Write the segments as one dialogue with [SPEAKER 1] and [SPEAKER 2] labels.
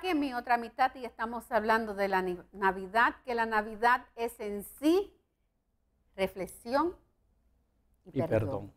[SPEAKER 1] que mi otra mitad y estamos hablando de la Navidad, que la Navidad es en sí reflexión y, perdón.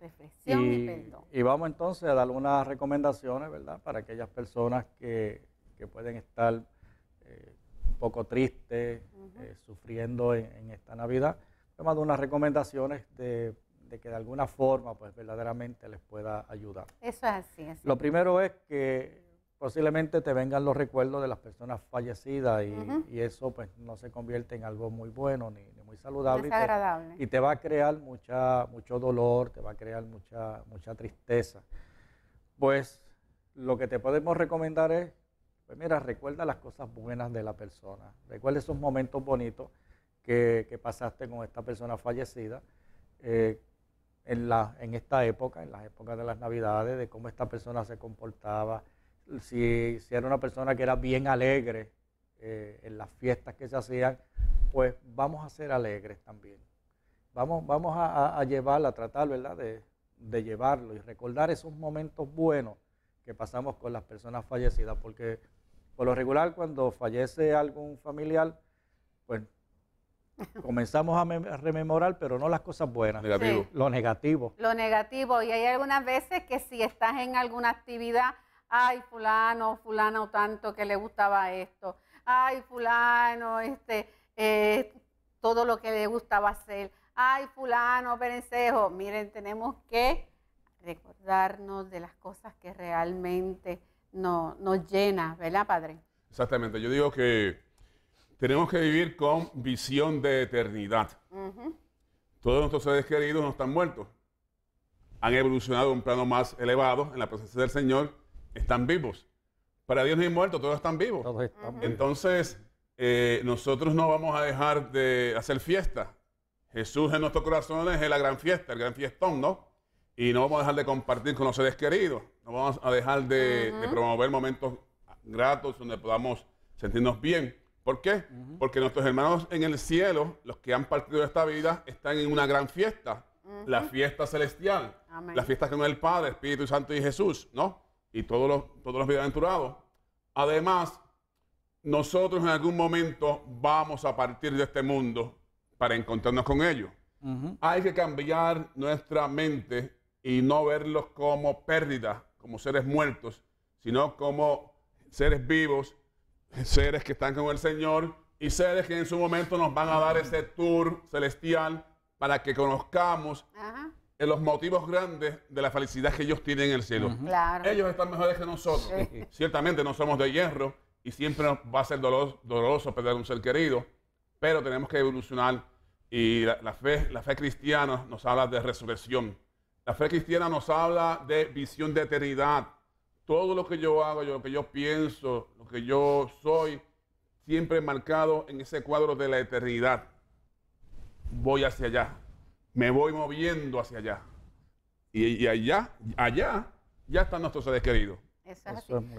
[SPEAKER 2] Reflexión y, perdón. Y vamos entonces a dar unas recomendaciones, ¿verdad? Para aquellas personas que, pueden estar eh, un poco tristes, eh, sufriendo en, esta Navidad. Vamos a dar unas recomendaciones de, que de alguna forma, pues verdaderamente les pueda ayudar. Eso es así. Es Lo primero es que posiblemente te vengan los recuerdos de las personas fallecidas y, eso pues no se convierte en algo muy bueno ni, muy saludable. Y te, va a crear mucha, mucho dolor, te va a crear mucha, mucha tristeza. Pues lo que te podemos recomendar es, pues mira, recuerda las cosas buenas de la persona, recuerda esos momentos bonitos que, pasaste con esta persona fallecida. Eh, en, la, en esta época, en las épocas de las navidades, de cómo esta persona se comportaba, si, era una persona que era bien alegre eh, en las fiestas que se hacían, pues vamos a ser alegres también. Vamos, vamos a, a llevarla, a tratar, ¿verdad? De, llevarlo y recordar esos momentos buenos que pasamos con las personas fallecidas, porque por lo regular cuando fallece algún familiar, pues comenzamos a, rememorar, pero no las cosas buenas, lo negativo.
[SPEAKER 1] Lo negativo, y hay algunas veces que si estás en alguna actividad ay, fulano, fulano tanto que le gustaba esto, ay, fulano, este, eh, todo lo que le gustaba hacer, ay, fulano, perencejo. Miren, tenemos que recordarnos de las cosas que realmente nos llenan, ¿verdad, Padre?
[SPEAKER 3] Exactamente, yo digo que tenemos que vivir con visión de eternidad. Todos nuestros seres queridos no están muertos. Han evolucionado a un plano más elevado en la presencia del Señor están vivos. Para Dios no hay muerto, todos están vivos. Entonces, eh, nosotros no vamos a dejar de hacer fiesta. Jesús en nuestros corazones es la gran fiesta, el gran fiestón, ¿no? Y no vamos a dejar de compartir con los seres queridos. No vamos a dejar de, promover momentos gratos donde podamos sentirnos bien. ¿Por qué? Porque nuestros hermanos en el cielo, los que han partido de esta vida, están en una gran fiesta. La fiesta celestial. La fiesta con el Padre, Espíritu Santo y Jesús, ¿no? y todos los, todos los bienaventurados. Además, nosotros en algún momento vamos a partir de este mundo para encontrarnos con ellos. Hay que cambiar nuestra mente y no verlos como pérdidas, como seres muertos, sino como seres vivos, seres que están con el Señor y seres que en su momento nos van a dar ese tour celestial para que conozcamos en los motivos grandes de la felicidad que ellos tienen en el cielo. claro. Ellos están mejores que nosotros. Ciertamente no somos de hierro y siempre va a ser doloroso, doloroso perder un ser querido, pero tenemos que evolucionar y la, fe, la fe cristiana nos habla de resurrección. La fe cristiana nos habla de visión de eternidad. Todo lo que yo hago, lo que yo pienso, lo que yo soy, siempre marcado en ese cuadro de la eternidad. Voy hacia allá me voy moviendo hacia allá. Y, allá, allá, ya están nuestros seres queridos.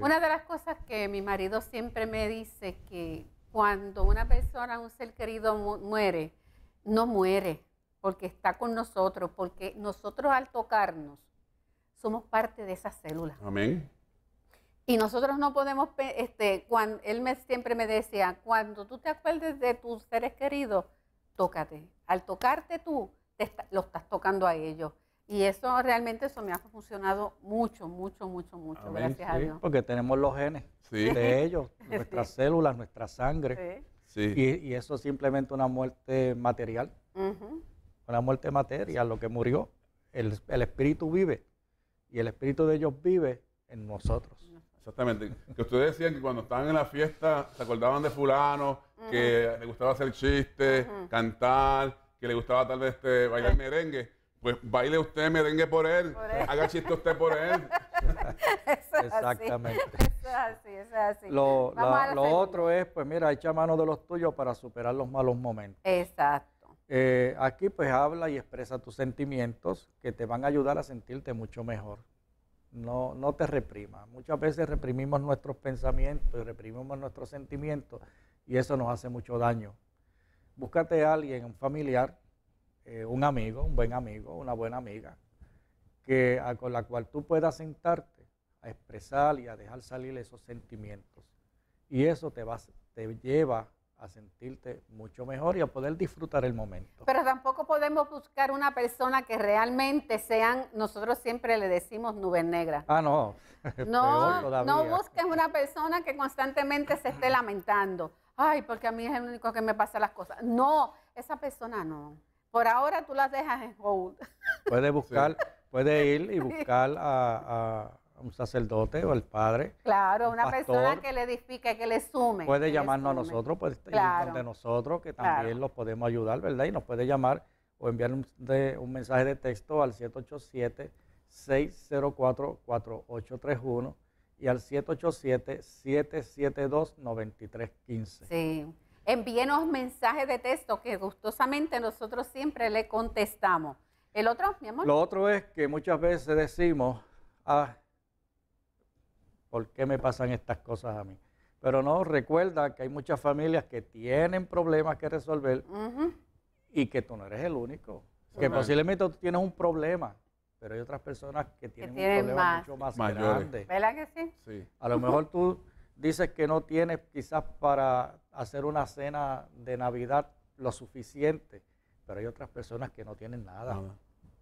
[SPEAKER 3] una de
[SPEAKER 1] las cosas que mi marido siempre me dice que cuando una persona, un ser querido muere, no muere porque está con nosotros, porque nosotros al tocarnos somos parte de esa célula. Amén. Y nosotros no podemos, este, cuando, él me, siempre me decía, cuando tú te acuerdes de tus seres queridos, tócate. Al tocarte tú, te lo estás tocando a ellos. Y eso realmente eso me ha funcionado mucho, mucho, mucho, mucho, gracias
[SPEAKER 2] a Dios. Porque tenemos los genes de ellos, nuestras células, nuestra sangre. Y, eso es simplemente una muerte material. Una muerte material, lo que murió. El, espíritu vive. Y el espíritu de ellos vive en nosotros.
[SPEAKER 3] Exactamente. Que ustedes decían que cuando estaban en la fiesta se acordaban de fulano, que le gustaba hacer chistes, cantar que le gustaba tal vez este, bailar eh. merengue, pues baile usted merengue por él, haga chiste usted por él. Exactamente.
[SPEAKER 1] eso es así, eso es así. Lo, otro
[SPEAKER 3] es, pues mira, echa mano de los tuyos
[SPEAKER 2] para superar los malos momentos.
[SPEAKER 1] Exacto.
[SPEAKER 2] Eh, aquí pues habla y expresa tus sentimientos que te van a ayudar a sentirte mucho mejor. No, no te reprima. Muchas veces reprimimos nuestros pensamientos y reprimimos nuestros sentimientos y eso nos hace mucho daño búscate a alguien, un familiar, eh, un amigo, un buen amigo, una buena amiga, que, con la cual tú puedas sentarte a expresar y a dejar salir esos sentimientos. Y eso te, va, te lleva a sentirte mucho mejor y a poder disfrutar el momento.
[SPEAKER 1] Pero tampoco podemos buscar una persona que realmente sean, nosotros siempre le decimos nube negra.
[SPEAKER 2] Ah, no. No, no busques
[SPEAKER 1] una persona que constantemente se esté lamentando ay, porque a mí es el único que me pasa las cosas. No, esa persona no. Por ahora tú las dejas en hold.
[SPEAKER 2] Puede buscar, puede ir y buscar a, un sacerdote o al padre.
[SPEAKER 1] Claro, una persona que le edifique, que le sume. Puede
[SPEAKER 2] llamarnos a nosotros, puede estar de nosotros, que también los podemos ayudar, ¿verdad? Y nos puede llamar o enviar un mensaje de texto al 787-604-4831 y al 787-772-9315.
[SPEAKER 1] Sí. Envíenos mensajes de texto que gustosamente nosotros siempre le contestamos. ¿El otro, mi amor? Lo
[SPEAKER 2] otro es que muchas veces decimos, ah, ¿por qué me pasan estas cosas a mí? Pero no, recuerda que hay muchas familias que tienen problemas que resolver y que tú no eres el único. Que posiblemente tú tienes un problema pero hay otras personas que tienen, un problema mucho más grande.
[SPEAKER 1] ¿Verdad que sí?
[SPEAKER 3] sí? A lo mejor
[SPEAKER 2] tú dices que no tienes quizás para hacer una cena de Navidad lo suficiente, pero hay otras personas que no tienen nada.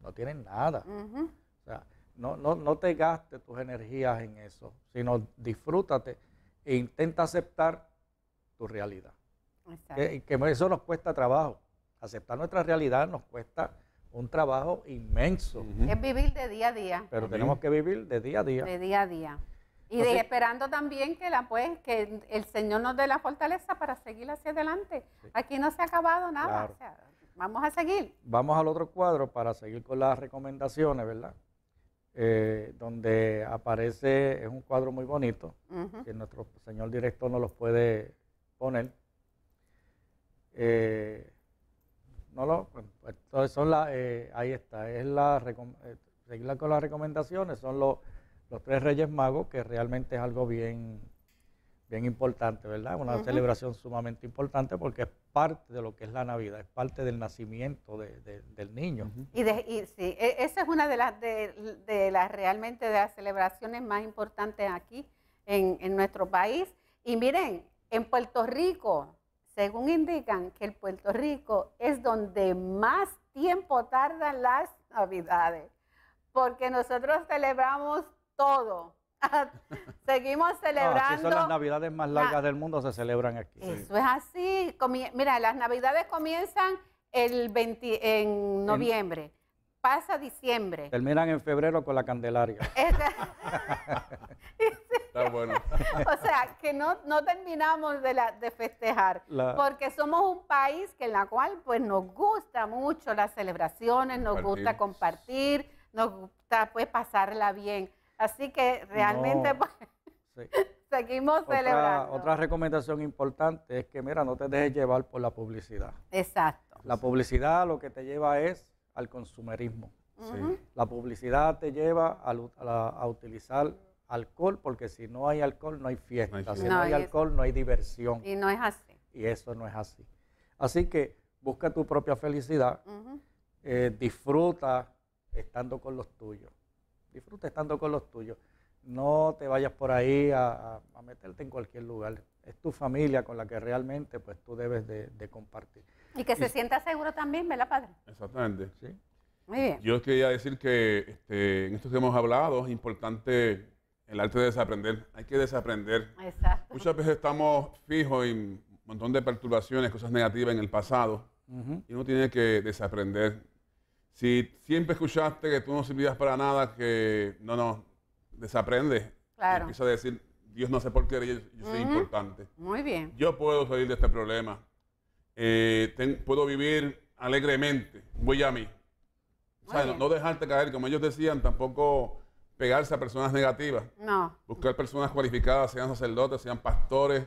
[SPEAKER 2] No, tienen nada. O sea, no, no, no te gastes tus energías en eso, sino disfrútate e intenta aceptar tu realidad. Que, que eso nos cuesta trabajo. Aceptar nuestra realidad nos cuesta un trabajo inmenso. Es
[SPEAKER 1] vivir de día a día.
[SPEAKER 2] Pero tenemos que vivir de día a día. De
[SPEAKER 1] día a día. Y esperando también que la pues que el Señor nos dé la fortaleza para seguir hacia adelante. Aquí no se ha acabado nada. vamos a seguir.
[SPEAKER 2] Vamos al otro cuadro para seguir con las recomendaciones, ¿verdad? Eh, donde aparece, es un cuadro muy bonito, que nuestro señor director nos los puede poner. Eh, no lo, pues, pues, son la, eh, ahí está, es la, seguir eh, con las recomendaciones, son los, tres Reyes Magos, que realmente es algo bien, bien importante, ¿verdad? Una celebración sumamente importante porque es parte de lo que es la Navidad, es parte del nacimiento de, del niño. Y, de,
[SPEAKER 1] y sí, e, esa es una de las, de, de las realmente de las celebraciones más importantes aquí en, en nuestro país. Y miren, en Puerto Rico, según indican que el Puerto Rico es donde más tiempo tardan las navidades, porque nosotros celebramos todo. Seguimos celebrando. son las
[SPEAKER 2] navidades más largas del mundo, se celebran aquí. Eso
[SPEAKER 1] es así. Mira, las navidades comienzan el en noviembre, pasa diciembre.
[SPEAKER 2] Terminan en febrero con la Candelaria. Este
[SPEAKER 3] o
[SPEAKER 1] sea, que no, terminamos de, festejar, porque somos un país que en la cual pues nos gusta mucho las celebraciones, nos gusta compartir, nos gusta pues pasarla bien. Así que realmente pues, seguimos celebrando.
[SPEAKER 2] Otra recomendación importante es que mira, no te dejes llevar por la publicidad.
[SPEAKER 1] Exacto.
[SPEAKER 2] La publicidad lo que te lleva es al consumerismo. La publicidad te lleva a utilizar alcohol, porque si no hay alcohol no hay fiesta, si no, hay alcohol no hay diversión. Y no es así. Y eso no es así. Así que busca tu propia felicidad, eh, disfruta estando con los tuyos, disfruta estando con los tuyos. No te vayas por ahí a, meterte en cualquier lugar. Es tu familia con la que realmente pues tú debes de, compartir.
[SPEAKER 1] Y que se sienta seguro también, ¿verdad, padre?
[SPEAKER 3] Exactamente. Sí. Muy bien. Yo quería decir que este, en esto que hemos hablado es importante el arte de desaprender. Hay que desaprender. Muchas veces estamos fijos en un montón de perturbaciones, cosas negativas en el pasado. Y uno tiene que desaprender. Si siempre escuchaste que tú no servías para nada, que no, no, desaprende. Claro. Empieza a decir, Dios no sé por qué yo soy importante. Muy bien. Yo puedo salir de este problema. Eh, puedo vivir alegremente. Voy a mí. no, no, dejarte caer, como ellos decían, tampoco pegarse a personas negativas. No. Buscar personas cualificadas, sean sacerdotes, sean pastores,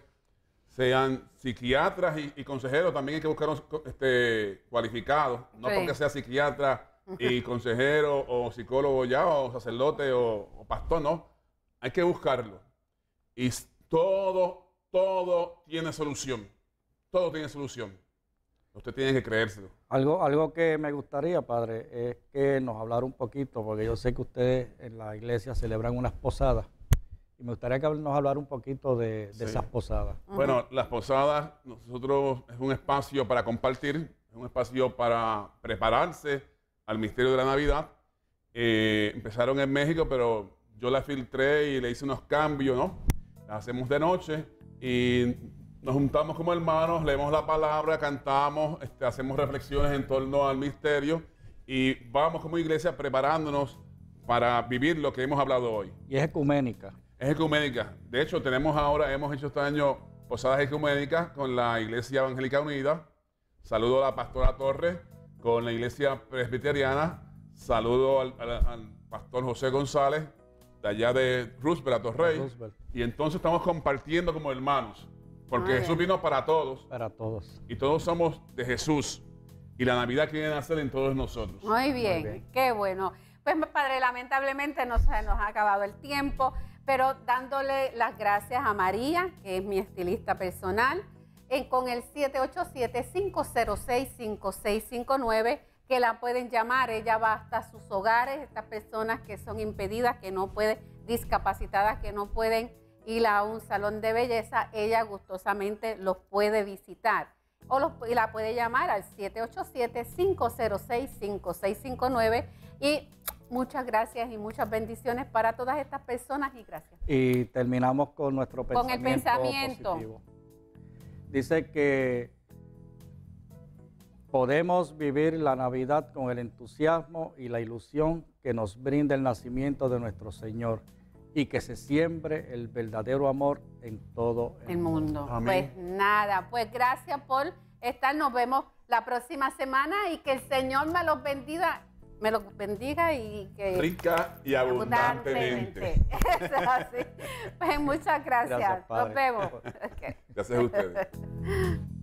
[SPEAKER 3] sean psiquiatras y, consejeros. También hay que buscar este, cualificados. No porque sea psiquiatra y consejero o psicólogo ya, o sacerdote o, o pastor, no. Hay que buscarlo. Y todo, todo tiene solución. Todo tiene solución. Usted tiene que creérselo.
[SPEAKER 2] Algo, algo que me gustaría, padre, es que nos hablara un poquito, porque yo sé que ustedes en la iglesia celebran unas posadas. Y me gustaría que nos hablara un poquito de, esas posadas. Bueno,
[SPEAKER 3] las posadas, nosotros es un espacio para compartir, es un espacio para prepararse al misterio de la Navidad. Eh, empezaron en México, pero yo la filtré y le hice unos cambios, ¿no? La hacemos de noche y nos juntamos como hermanos, leemos la palabra, cantamos, este, hacemos reflexiones en torno al misterio y vamos como iglesia preparándonos para vivir lo que hemos hablado hoy. Y es
[SPEAKER 2] ecuménica.
[SPEAKER 3] Es ecuménica. De hecho, tenemos ahora, hemos hecho este año posadas ecuménicas con la Iglesia Evangélica Unida. Saludo a la pastora Torres, con la Iglesia Presbiteriana. Saludo al, pastor José González, de allá de Roosevelt, a Torrey. Y entonces estamos compartiendo como hermanos. Porque Jesús vino para todos. Para todos. Y todos somos de Jesús. Y la Navidad quiere nacer en todos nosotros.
[SPEAKER 1] Muy bien, qué bueno. Pues padre, lamentablemente no se nos ha acabado el tiempo, pero dándole las gracias a María, que es mi estilista personal, con el 787-506-5659, que la pueden llamar, ella va hasta sus hogares, estas personas que son impedidas, que no pueden, discapacitadas, que no pueden y la, un salón de belleza, ella gustosamente los puede visitar. O y la puede llamar al 787-506-5659. Y muchas gracias y muchas bendiciones para todas estas personas y gracias.
[SPEAKER 2] Y terminamos con nuestro pensamiento. Con el pensamiento. Dice que podemos vivir la Navidad con el entusiasmo y la ilusión que nos brinda el nacimiento de nuestro Señor y que se siembre el verdadero amor en todo el, mundo. Pues
[SPEAKER 1] nada, pues gracias por estar. Nos vemos la próxima semana y que el Señor me los bendiga. Me los bendiga y que...
[SPEAKER 3] Rica y abundantemente. Eso
[SPEAKER 1] es así. Pues muchas gracias. Nos vemos.
[SPEAKER 3] Gracias a ustedes.